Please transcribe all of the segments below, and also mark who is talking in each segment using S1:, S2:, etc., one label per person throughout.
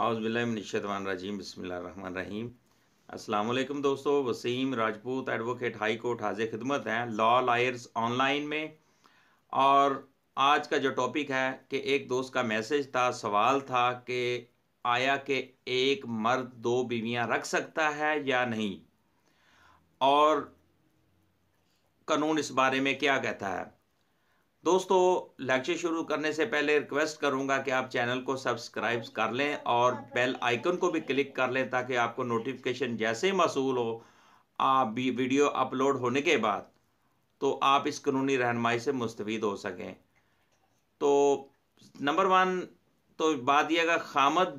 S1: आउज़बिल्लाशतवान राजीम बसमिल्ल रहीम असलम दोस्तों Wasim Rajput advocate high court हाजिर खिदमत हैं लॉ लायर्स ऑनलाइन में और आज का जो टॉपिक है कि एक दोस्त का मैसेज था सवाल था कि आया कि एक मर्द दो बीवियां रख सकता है या नहीं और कानून इस बारे में क्या कहता है दोस्तों लेक्चर शुरू करने से पहले रिक्वेस्ट करूंगा कि आप चैनल को सब्सक्राइब कर लें और बेल आइकन को भी क्लिक कर लें ताकि आपको नोटिफिकेशन जैसे ही मसूल हो आप वीडियो अपलोड होने के बाद तो आप इस कानूनी रहनमाई से मुस्तविद हो सकें तो नंबर वन तो बात यह अगर खामद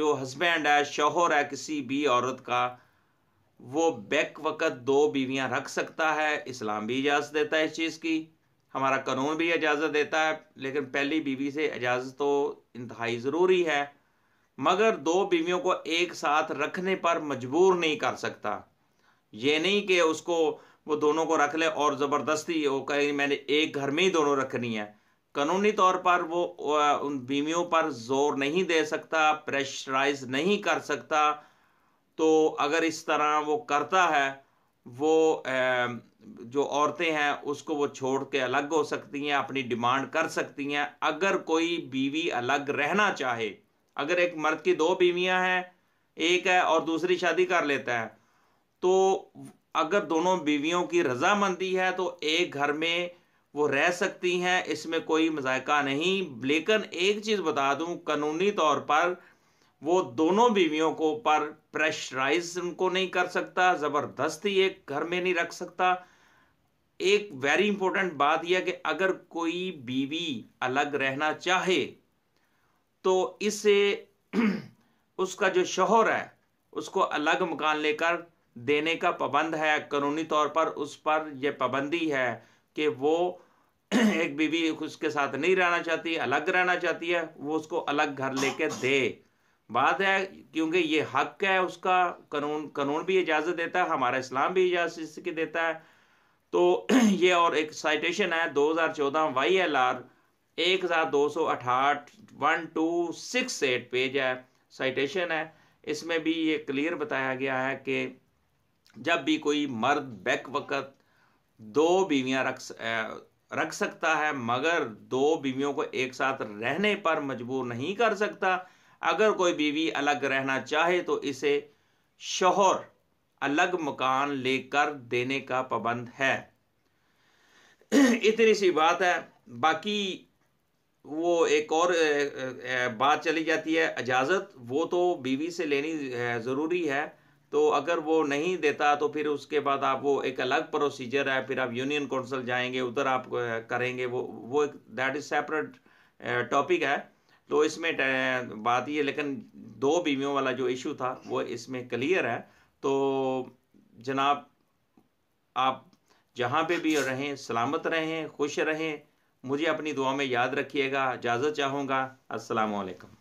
S1: जो हस्बैंड है शोहर है किसी भी औरत का वो बैक वक़्त दो बीवियां रख सकता है इस्लाम भी इजाज़त देता है इस चीज़ की हमारा कानून भी इजाज़त देता है लेकिन पहली बीवी से इजाज़त तो इंतहाई ज़रूरी है मगर दो बीवियों को एक साथ रखने पर मजबूर नहीं कर सकता ये नहीं कि उसको वो दोनों को रख ले और ज़बरदस्ती वो कहे मैंने एक घर में ही दोनों रखनी है कानूनी तौर पर वो उन बीवियों पर जोर नहीं दे सकता प्रेशराइज नहीं कर सकता तो अगर इस तरह वो करता है वो जो औरतें हैं उसको वो छोड़ के अलग हो सकती हैं अपनी डिमांड कर सकती हैं अगर कोई बीवी अलग रहना चाहे अगर एक मर्द की दो बीवियां हैं एक है और दूसरी शादी कर लेता है तो अगर दोनों बीवियों की रजामंदी है तो एक घर में वो रह सकती हैं इसमें कोई मजायका नहीं लेकिन एक चीज़ बता दूं कानूनी तौर पर वो दोनों बीवियों को पर प्रेशराइज उनको नहीं कर सकता ज़बरदस्ती एक घर में नहीं रख सकता एक वेरी इंपॉर्टेंट बात यह कि अगर कोई बीवी अलग रहना चाहे तो इसे उसका जो शोहर है उसको अलग मकान लेकर देने का पाबंद है कानूनी तौर पर उस पर यह पाबंदी है कि वो एक बीवी उसके साथ नहीं रहना चाहती अलग रहना चाहती है वो उसको अलग घर लेके दे बात है क्योंकि ये हक है उसका कानून कानून भी इजाज़त देता है हमारा इस्लाम भी इजाज़त इसकी देता है तो ये और एक साइटेशन है 2014 वाई एल आर एक हज़ार दो सौ अठाठ one two six eight page है साइटेशन है इसमें भी ये क्लियर बताया गया है कि जब भी कोई मर्द बैक वक़्त दो बीवियां रख रख सकता है मगर दो बीवियों को एक साथ रहने पर मजबूर नहीं कर सकता अगर कोई बीवी अलग रहना चाहे तो इसे शोहर अलग मकान लेकर देने का पाबंद है इतनी सी बात है बाकी वो एक और बात चली जाती है इजाज़त वो तो बीवी से लेनी ज़रूरी है तो अगर वो नहीं देता तो फिर उसके बाद आप वो एक अलग प्रोसीजर है फिर आप यूनियन काउंसिल जाएंगे उधर आप करेंगे वो वो एक दैट इज़ सेपरेट टॉपिक है तो इसमें बात ये लेकिन दो बीवियों वाला जो इशू था वो इसमें क्लियर है तो जनाब आप जहाँ पे भी रहें सलामत रहें खुश रहें मुझे अपनी दुआ में याद रखिएगा इजाज़त चाहूँगा असलकम